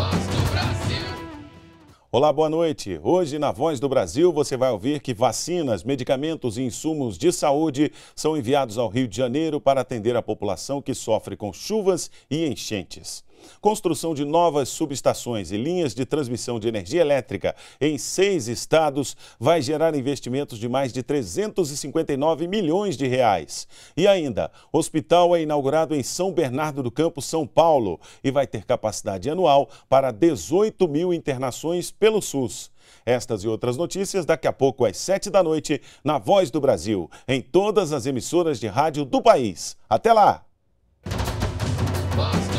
Voz do Brasil. Olá, boa noite. Hoje, na Voz do Brasil, você vai ouvir que vacinas, medicamentos e insumos de saúde são enviados ao Rio de Janeiro para atender a população que sofre com chuvas e enchentes construção de novas subestações e linhas de transmissão de energia elétrica em seis estados vai gerar investimentos de mais de 359 milhões de reais. E ainda, hospital é inaugurado em São Bernardo do Campo, São Paulo, e vai ter capacidade anual para 18 mil internações pelo SUS. Estas e outras notícias daqui a pouco às 7 da noite na Voz do Brasil, em todas as emissoras de rádio do país. Até lá! Nossa.